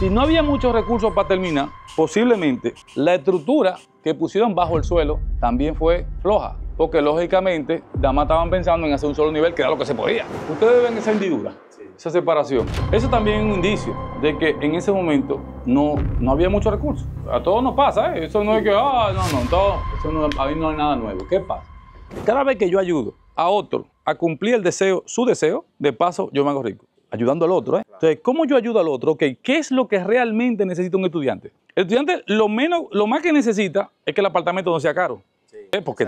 Si no había muchos recursos para terminar, posiblemente la estructura que pusieron bajo el suelo también fue floja, porque lógicamente más estaban pensando en hacer un solo nivel, que era lo que se podía. Ustedes ven esa hendidura, esa separación. Eso también es un indicio de que en ese momento no, no había muchos recursos. A todos nos pasa, ¿eh? Eso no es que, ah, no, no, todo, eso no, a mí no hay nada nuevo. ¿Qué pasa? Cada vez que yo ayudo a otro a cumplir el deseo, su deseo, de paso yo me hago rico ayudando al otro. ¿eh? Entonces, ¿cómo yo ayudo al otro? ¿Qué es lo que realmente necesita un estudiante? El estudiante lo, menos, lo más que necesita es que el apartamento no sea caro. ¿eh? porque,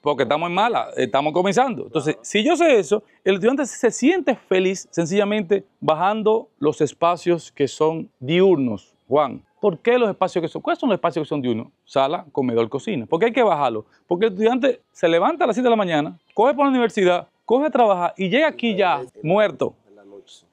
porque estamos en mala, estamos comenzando. Entonces, si yo sé eso, el estudiante se siente feliz sencillamente bajando los espacios que son diurnos, Juan. ¿Por qué los espacios que son? ¿Cuáles son los espacios que son diurnos? Sala, comedor, cocina. ¿Por qué hay que bajarlo? Porque el estudiante se levanta a las 7 de la mañana, coge por la universidad, coge a trabajar y llega aquí ya muerto.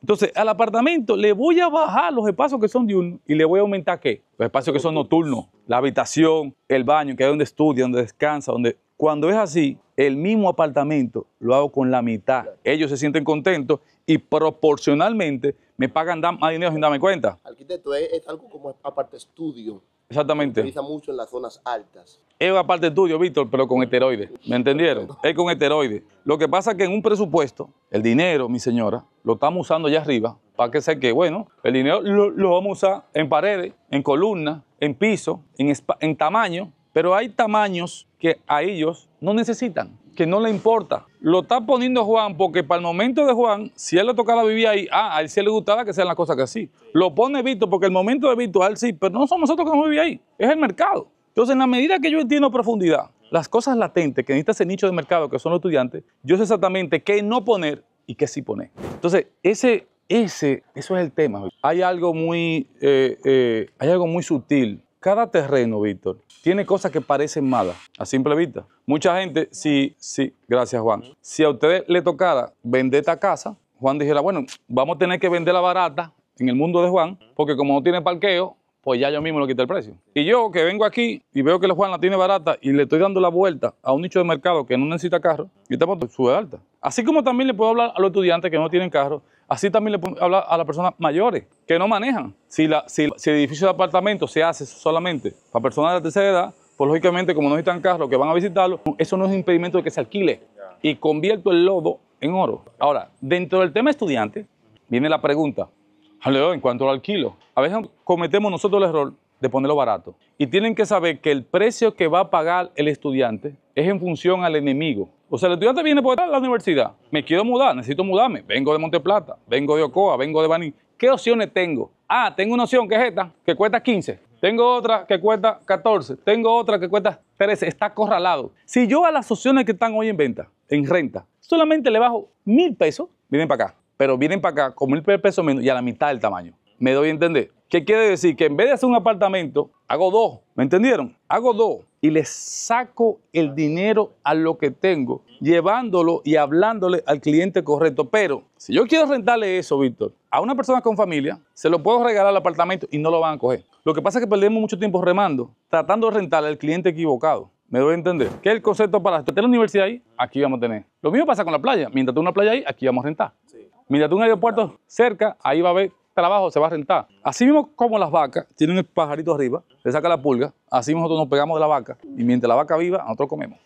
Entonces, al apartamento le voy a bajar los espacios que son diurnos y le voy a aumentar qué? Los espacios que son nocturnos, la habitación, el baño, que es donde estudia, donde descansa, donde... Cuando es así, el mismo apartamento lo hago con la mitad. Ellos se sienten contentos y proporcionalmente me pagan más dinero sin darme cuenta. Arquitecto, es, algo como aparte estudio Exactamente. Se mucho en las zonas altas. Es aparte tuyo, Víctor, pero con esteroides. ¿Me entendieron? Es con esteroides. Lo que pasa es que en un presupuesto, el dinero, mi señora, lo estamos usando allá arriba para que se que, bueno, el dinero lo, vamos a usar en paredes, en columnas, en piso, en, en tamaño, pero hay tamaños que a ellos no necesitan que no le importa. Lo está poniendo Juan porque para el momento de Juan, si él le tocaba vivir ahí, ah, a él sí le gustaba que sean las cosas que así. Lo pone Víctor porque el momento de Víctor, a él sí, pero no somos nosotros que vamos a vivir ahí, es el mercado. Entonces, en la medida que yo entiendo profundidad, las cosas latentes que necesita ese nicho de mercado, que son los estudiantes, yo sé exactamente qué no poner y qué sí poner. Entonces, ese, ese, eso es el tema. Hay algo muy, eh, eh, hay algo muy sutil cada terreno, Víctor, tiene cosas que parecen malas, a simple vista. Mucha gente, sí, sí, gracias Juan. Si a usted le tocara vender esta casa, Juan dijera, bueno, vamos a tener que venderla barata en el mundo de Juan, porque como no tiene parqueo, pues ya yo mismo lo quité el precio. Y yo que vengo aquí y veo que la Juan la tiene barata y le estoy dando la vuelta a un nicho de mercado que no necesita carro, yo te pongo sube alta. Así como también le puedo hablar a los estudiantes que no tienen carro, así también le puedo hablar a las personas mayores que no manejan. Si, la, el edificio de apartamento se hace solamente para personas de tercera edad, pues lógicamente como no necesitan carro, que van a visitarlo, eso no es un impedimento de que se alquile. Y convierto el lodo en oro. Ahora, dentro del tema estudiante, viene la pregunta, en cuanto al alquilo, a veces cometemos nosotros el error de ponerlo barato. Y tienen que saber que el precio que va a pagar el estudiante es en función al enemigo. O sea, el estudiante viene por la universidad, me quiero mudar, necesito mudarme, vengo de Monteplata, vengo de Ocoa, vengo de Baní. ¿Qué opciones tengo? Ah, tengo una opción que es esta, que cuesta 15. Tengo otra que cuesta 14. Tengo otra que cuesta 13. Está acorralado. Si yo a las opciones que están hoy en venta, en renta, solamente le bajo mil pesos, vienen para acá, pero vienen para acá con mil pesos menos y a la mitad del tamaño. ¿Me doy a entender? ¿Qué quiere decir? Que en vez de hacer un apartamento, hago dos. ¿Me entendieron? Hago dos y le saco el dinero a lo que tengo, llevándolo y hablándole al cliente correcto. Pero si yo quiero rentarle eso, Víctor, a una persona con familia, se lo puedo regalar al apartamento y no lo van a coger. Lo que pasa es que perdemos mucho tiempo remando, tratando de rentarle al cliente equivocado. Me doy a entender. ¿Qué es el concepto para tener la universidad ahí? Aquí vamos a tener. Lo mismo pasa con la playa. Mientras tú una playa ahí, aquí vamos a rentar. Sí. Mientras tú un aeropuerto cerca, ahí va a haber trabajo, se va a rentar. Así mismo como las vacas tienen el pajarito arriba, le saca la pulga, así nosotros nos pegamos de la vaca y mientras la vaca viva, nosotros comemos.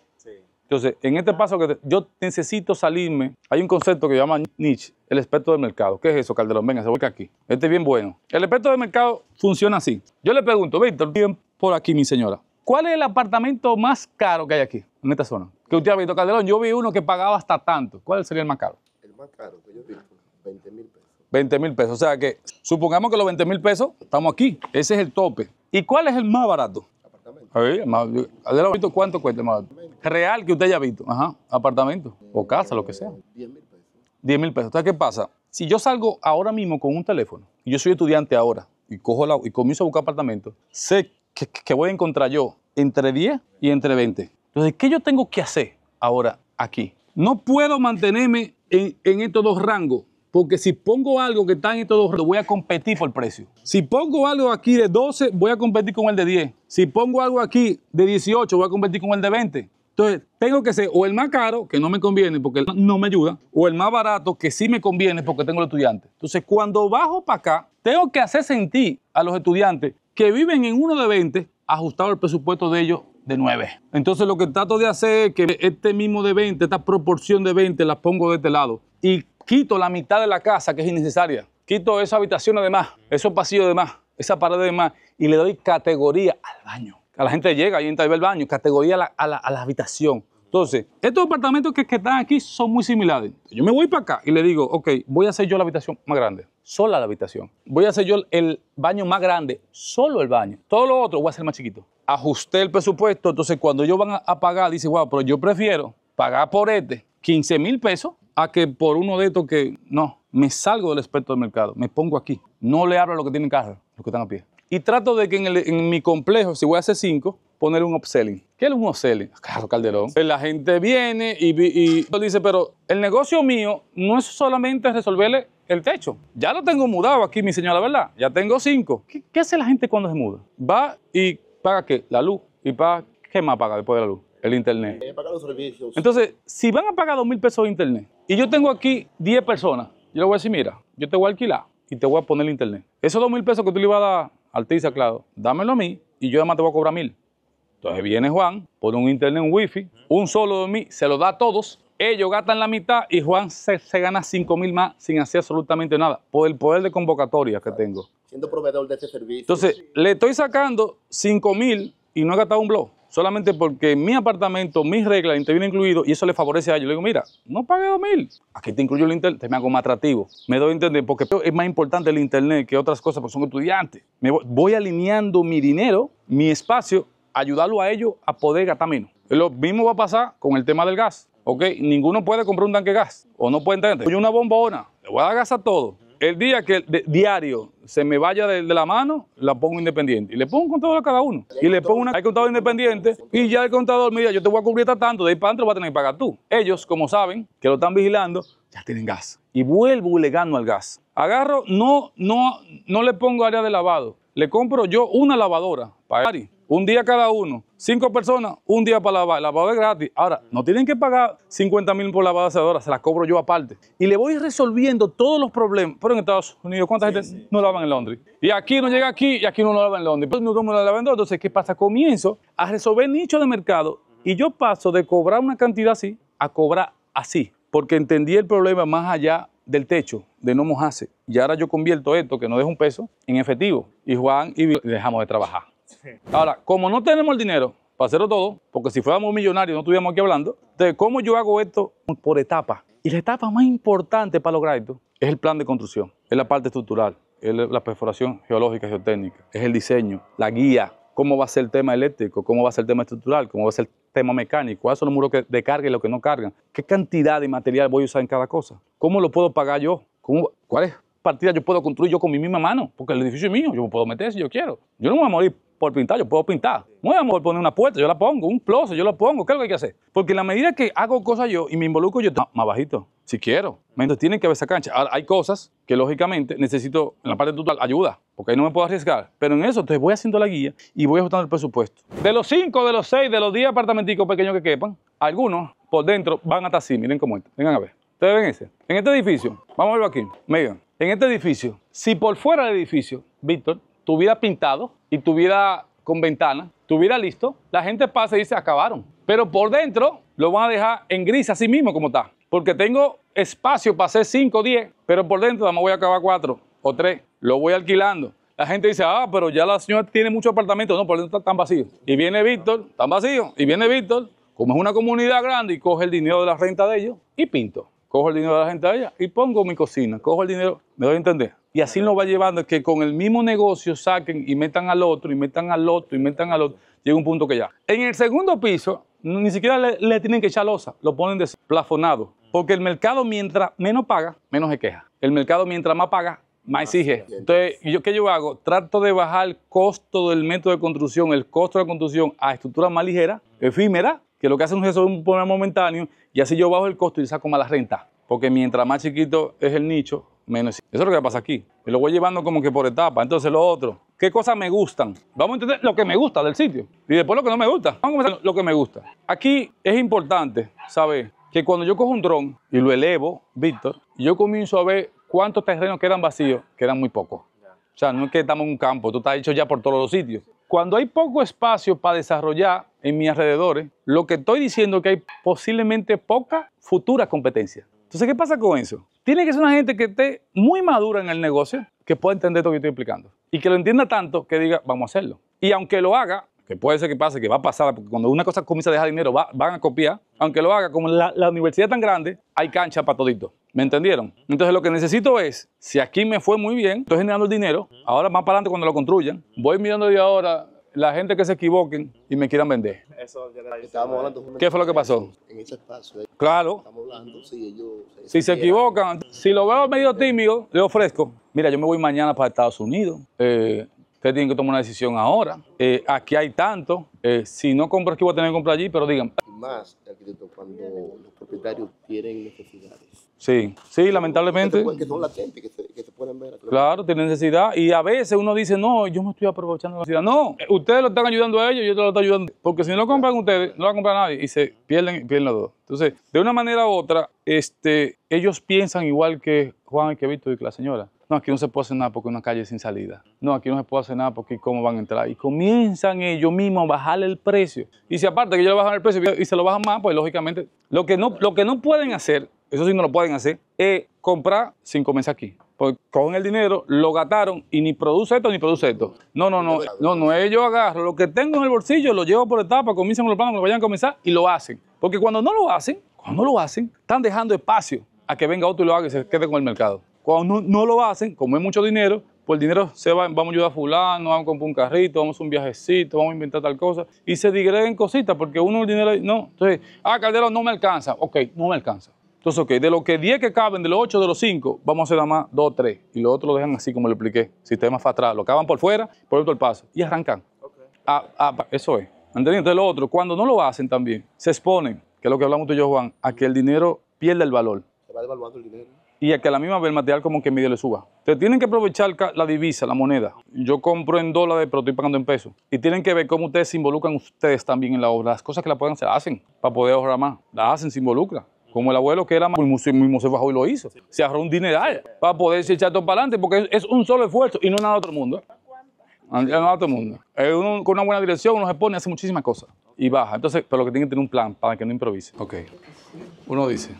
Entonces, en este paso que yo necesito salirme, hay un concepto que llama niche, el experto del mercado. ¿Qué es eso, Calderón? Venga, se vuelca aquí. Este es bien bueno. El experto del mercado funciona así. Yo le pregunto, Víctor, bien por aquí, mi señora. ¿Cuál es el apartamento más caro que hay aquí, en esta zona? Que usted ha visto, Calderón, yo vi uno que pagaba hasta tanto. ¿Cuál sería el más caro? El más caro que yo he 20 mil pesos. 20 mil pesos. O sea que supongamos que los 20 mil pesos estamos aquí. Ese es el tope. ¿Y cuál es el más barato? Apartamento. visto cuánto cuesta el más barato? Real que usted haya visto. Ajá, apartamento. O eh, casa, lo que sea. 10 mil pesos. 10 mil pesos. O sea, ¿qué pasa? Si yo salgo ahora mismo con un teléfono, y yo soy estudiante ahora, y, cojo la, y comienzo a buscar apartamentos, sé que, voy a encontrar yo entre 10 y entre 20. Entonces, ¿qué yo tengo que hacer ahora aquí? No puedo mantenerme en estos dos rangos porque si pongo algo que está en estos dos, voy a competir por el precio. Si pongo algo aquí de 12, voy a competir con el de 10. Si pongo algo aquí de 18, voy a competir con el de 20. Entonces, tengo que ser o el más caro, que no me conviene porque no me ayuda, o el más barato, que sí me conviene porque tengo el estudiante. Entonces, cuando bajo para acá, tengo que hacer sentir a los estudiantes que viven en uno de 20, ajustado el presupuesto de ellos de 9. Entonces, lo que trato de hacer es que este mismo de 20, esta proporción de 20, las pongo de este lado. Y quito la mitad de la casa que es innecesaria, quito esa habitación además, esos pasillos además, esa pared además, y le doy categoría al baño. A la gente llega y entra y ve el baño, categoría a la, habitación. Entonces, estos apartamentos que, están aquí son muy similares. Yo me voy para acá y le digo, ok, voy a hacer yo la habitación más grande, sola la habitación. Voy a hacer yo el baño más grande, solo el baño. Todo lo otro voy a hacer más chiquito. Ajusté el presupuesto, entonces cuando ellos van a, pagar, dice: wow, pero yo prefiero pagar por este 15 mil pesos a que por uno de estos que no, me salgo del espectro del mercado, me pongo aquí. No le hablo a los que tienen carro, los que están a pie. Y trato de que en, mi complejo, si voy a hacer cinco, poner un upselling. ¿Qué es un upselling? Claro, Calderón. Pues la gente viene y, dice, pero el negocio mío no es solamente resolverle el techo. Ya lo tengo mudado aquí, mi señora, ¿verdad? Ya tengo cinco. ¿Qué, qué hace la gente cuando se muda? Va y paga qué? La luz. ¿Y paga qué más paga después de la luz? el internet. Entonces, si van a pagar dos mil pesos de internet y yo tengo aquí 10 personas, yo le voy a decir, mira, yo te voy a alquilar y te voy a poner el internet. Esos dos mil pesos que tú le ibas a dar al tiza, claro, dámelo a mí y yo además te voy a cobrar mil. Entonces viene Juan, pone un internet, un wifi, un solo de mí, se lo da a todos, ellos gastan la mitad y Juan se, gana 5 mil más sin hacer absolutamente nada, por el poder de convocatoria que tengo. Siendo proveedor de este servicio. Entonces, le estoy sacando 5 mil y no he gastado un blog solamente porque mi apartamento, mis reglas, el viene incluido, y eso le favorece a ellos. Le digo, mira, no pague dos mil, aquí te incluyo el internet, te me hago más atractivo. Me doy a entender, porque es más importante el internet que otras cosas, porque son estudiantes. Me voy, alineando mi dinero, mi espacio, ayudarlo a ellos a poder gastar menos. Lo mismo va a pasar con el tema del gas, ¿ok? Ninguno puede comprar un tanque de gas, o no puede entender. Yo una bombona, le voy a dar gas a todo, el día que el diario se me vaya de, la mano, la pongo independiente. Y le pongo un contador a cada uno. Y le pongo un contador independiente. Y ya el contador mira, yo te voy a cubrir hasta tanto, de ahí para adentro lo a tener que pagar tú. Ellos, como saben, que lo están vigilando, ya tienen gas. Y vuelvo y le gano al gas. Agarro, no, no, no le pongo área de lavado. Le compro yo una lavadora para Ari un día cada uno, cinco personas, un día para lavar. El lavado es gratis. Ahora, no tienen que pagar 50 mil por lavado de se la cobro yo aparte. Y le voy resolviendo todos los problemas. Pero en Estados Unidos, ¿cuánta gente no lava en Londres? Y aquí no llega aquí y aquí no lo pues, lavan en Londres. la Entonces, ¿qué pasa? Comienzo a resolver nichos de mercado y yo paso de cobrar una cantidad así a cobrar así, porque entendí el problema más allá del techo, de no mojarse. Y ahora yo convierto esto, que no deja un peso, en efectivo. Y Juan y dejamos de trabajar. Ahora, como no tenemos el dinero para hacerlo todo, porque si fuéramos millonarios no estuviéramos aquí hablando, de ¿cómo yo hago esto? Por etapa. Y la etapa más importante para lograr esto es el plan de construcción, es la parte estructural, es la perforación geológica, geotécnica, es el diseño, la guía, cómo va a ser el tema eléctrico, cómo va a ser el tema estructural, cómo va a ser el tema mecánico, cuáles son los muros que de carga y los que no cargan, qué cantidad de material voy a usar en cada cosa, cómo lo puedo pagar yo, cuál es partida yo puedo construir yo con mi misma mano, porque el edificio es mío, yo me puedo meter si yo quiero. Yo no me voy a morir por pintar, yo puedo pintar. No me voy a morir por poner una puerta, yo la pongo, un closet, yo lo pongo, ¿qué es lo que hay que hacer? Porque en la medida que hago cosas yo y me involucro yo, más bajito, si quiero. Entonces tienen que haber esa cancha. hay cosas que lógicamente necesito, en la parte total, ayuda, porque ahí no me puedo arriesgar. Pero en eso, entonces voy haciendo la guía y voy ajustando el presupuesto. De los 5, de los seis, de los 10 apartamenticos pequeños que quepan, algunos por dentro van hasta así, miren cómo es. Vengan a ver. ¿Ustedes ven ese? En este edificio, vamos a verlo aquí, miren en este edificio, si por fuera del edificio, Víctor, tuviera pintado y tuviera con ventana, tuviera listo, la gente pasa y dice, acabaron. Pero por dentro lo van a dejar en gris así mismo como está. Porque tengo espacio para hacer 5 o 10, pero por dentro me voy a acabar 4 o 3. Lo voy alquilando. La gente dice, ah, pero ya la señora tiene muchos apartamentos. No, por dentro tan vacíos. Y viene Víctor, están vacío. Y viene Víctor, como es una comunidad grande, y coge el dinero de la renta de ellos y pinto cojo el dinero de la gente allá y pongo mi cocina, cojo el dinero, me doy a entender. Y así lo va llevando que con el mismo negocio saquen y metan al otro, y metan al otro, y metan al otro. Llega un punto que ya. En el segundo piso, ni siquiera le, tienen que echar losa, lo ponen desplafonado. Porque el mercado, mientras menos paga, menos se queja. El mercado, mientras más paga, más exige. Entonces, ¿yo, ¿qué yo hago? Trato de bajar el costo del método de construcción, el costo de construcción a estructuras más ligeras, efímeras, que lo que hacen un es un problema momentáneo y así yo bajo el costo y saco más la renta. Porque mientras más chiquito es el nicho, menos. Eso es lo que pasa aquí. Y lo voy llevando como que por etapa. Entonces lo otro, ¿qué cosas me gustan? Vamos a entender lo que me gusta del sitio y después lo que no me gusta. Vamos a comenzar lo que me gusta. Aquí es importante saber que cuando yo cojo un dron y lo elevo, Víctor, yo comienzo a ver cuántos terrenos quedan vacíos, quedan muy pocos. O sea, no es que estamos en un campo, tú estás hecho ya por todos los sitios. Cuando hay poco espacio para desarrollar en mis alrededores, lo que estoy diciendo es que hay posiblemente poca futura competencia. Entonces, ¿qué pasa con eso? Tiene que ser una gente que esté muy madura en el negocio, que pueda entender todo lo que estoy explicando y que lo entienda tanto que diga, vamos a hacerlo. Y aunque lo haga, que puede ser que pase, que va a pasar, porque cuando una cosa comienza a dejar dinero, van a copiar, aunque lo haga, como la, universidad tan grande, hay cancha para todito. ¿Me entendieron? Entonces lo que necesito es, si aquí me fue muy bien, estoy generando el dinero, ahora más para adelante cuando lo construyan, voy mirando de ahora la gente que se equivoquen y me quieran vender. Eso ¿Qué fue lo que pasó? En ese espacio. Claro. si se equivocan, si lo veo medio tímido, le ofrezco. Mira, yo me voy mañana para Estados Unidos. Eh, ustedes tienen que tomar una decisión ahora. Eh, aquí hay tanto. Eh, si no compro aquí, voy a tener que comprar allí, pero digan. Más, cuando los propietarios tienen necesitar Sí, sí, lamentablemente. Pues, que, son latentes, que que se pueden ver. Claro, tiene necesidad. Y a veces uno dice, no, yo me estoy aprovechando de la ciudad. No, eh, ustedes lo están ayudando a ellos yo te lo estoy ayudando. Porque si no lo compran ustedes, no lo comprar nadie. Y se pierden, pierden los dos. Entonces, de una manera u otra, este, ellos piensan igual que Juan y que Víctor y que la señora. No, aquí no se puede hacer nada porque una calle sin salida. No, aquí no se puede hacer nada porque cómo van a entrar. Y comienzan ellos mismos a bajar el precio. Y si aparte que ellos bajan el precio y se lo bajan más, pues lógicamente lo que no, lo que no pueden hacer eso sí no lo pueden hacer, es comprar sin comenzar aquí. Porque con el dinero lo gataron y ni produce esto ni produce esto. No, no, no, no, no, yo agarro lo que tengo en el bolsillo, lo llevo por etapa, comienzan con los planos, lo vayan a comenzar y lo hacen. Porque cuando no lo hacen, cuando no lo hacen, están dejando espacio a que venga otro y lo haga y se quede con el mercado. Cuando no, lo hacen, como es mucho dinero, pues el dinero se va, vamos a ayudar a fulano, vamos a comprar un carrito, vamos a un viajecito, vamos a inventar tal cosa, y se digreden cositas porque uno el dinero, no, entonces, ah, Caldero no me alcanza, ok, no me alcanza. Entonces, ok, de los que 10 que caben, de los 8, de los 5, vamos a hacer nada más 2, 3. Y los otros lo dejan así como le expliqué. Sistema para Lo acaban por fuera, por dentro el paso. Y arrancan. Ah, ah eso es. ¿Entendido? Entonces, lo otro, cuando no lo hacen también, se exponen, que es lo que hablamos tú y yo, Juan, a que el dinero pierda el valor. Se va devaluando el dinero. Y a que a la misma vez el material como que medio le suba. Ustedes tienen que aprovechar la divisa, la moneda. Yo compro en dólares, pero estoy pagando en pesos. Y tienen que ver cómo ustedes se involucran ustedes también en la obra. Las cosas que la pueden hacer, hacen para poder ahorrar más. Las hacen, se involucran como el abuelo que era muy mismo se bajó y lo hizo. Se ahorró un dineral para poderse echar todo para adelante, porque es, un solo esfuerzo y no nada de otro mundo. No nada de otro mundo. Eh, con una buena dirección uno se pone, hace muchísimas cosas y baja. Entonces, pero lo que tiene que tener un plan para que no improvise. Ok. Uno dice,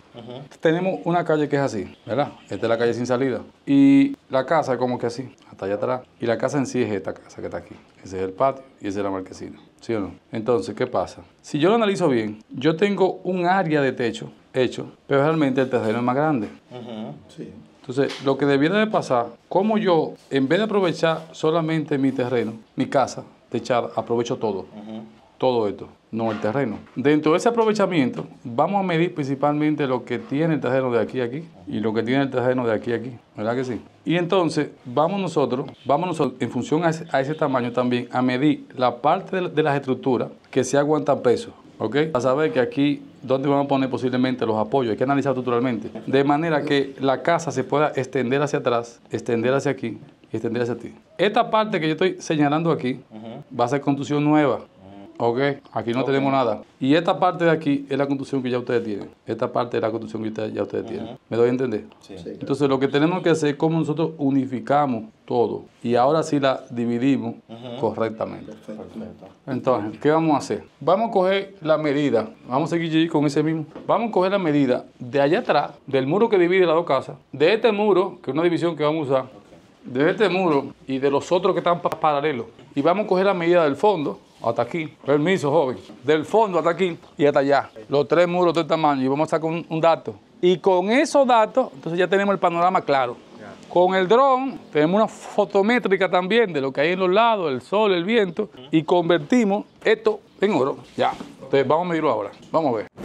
tenemos una calle que es así, ¿verdad? Esta es la calle sin salida. Y la casa es como que así, hasta allá atrás. Y la casa en sí es esta casa que está aquí. Ese es el patio y esa es la marquesina. ¿Sí o no? Entonces, ¿qué pasa? Si yo lo analizo bien, yo tengo un área de techo hecho, pero realmente el terreno es más grande. Entonces, lo que debiera de pasar, como yo, en vez de aprovechar solamente mi terreno, mi casa, techada, aprovecho todo. Todo esto, no el terreno. Dentro de ese aprovechamiento, vamos a medir principalmente lo que tiene el terreno de aquí a aquí y lo que tiene el terreno de aquí a aquí, ¿verdad que sí? Y entonces, vamos nosotros, vamos nosotros, en función a ese, tamaño también, a medir la parte de, de las estructuras que se aguantan peso ¿ok? Para saber que aquí, ¿dónde vamos a poner posiblemente los apoyos? Hay que analizar estructuralmente. De manera que la casa se pueda extender hacia atrás, extender hacia aquí y extender hacia ti. Esta parte que yo estoy señalando aquí va a ser construcción nueva. Ok, aquí no tenemos nada. Y esta parte de aquí es la construcción que ya ustedes tienen. Esta parte es la construcción que ya ustedes tienen. ¿Me doy a entender? Sí. sí Entonces, lo que tenemos que hacer es cómo nosotros unificamos todo. Y ahora sí la dividimos correctamente. Perfecto. Entonces, ¿qué vamos a hacer? Vamos a coger la medida. Vamos a seguir con ese mismo. Vamos a coger la medida de allá atrás, del muro que divide las dos casas, de este muro, que es una división que vamos a usar, de este muro y de los otros que están paralelos. Y vamos a coger la medida del fondo hasta aquí. Permiso, joven. Del fondo hasta aquí y hasta allá. Los tres muros de este tamaño. Y vamos a sacar un, dato. Y con esos datos, entonces ya tenemos el panorama claro. Con el dron tenemos una fotométrica también de lo que hay en los lados, el sol, el viento, y convertimos esto en oro. Ya. Entonces vamos a medirlo ahora. Vamos a ver.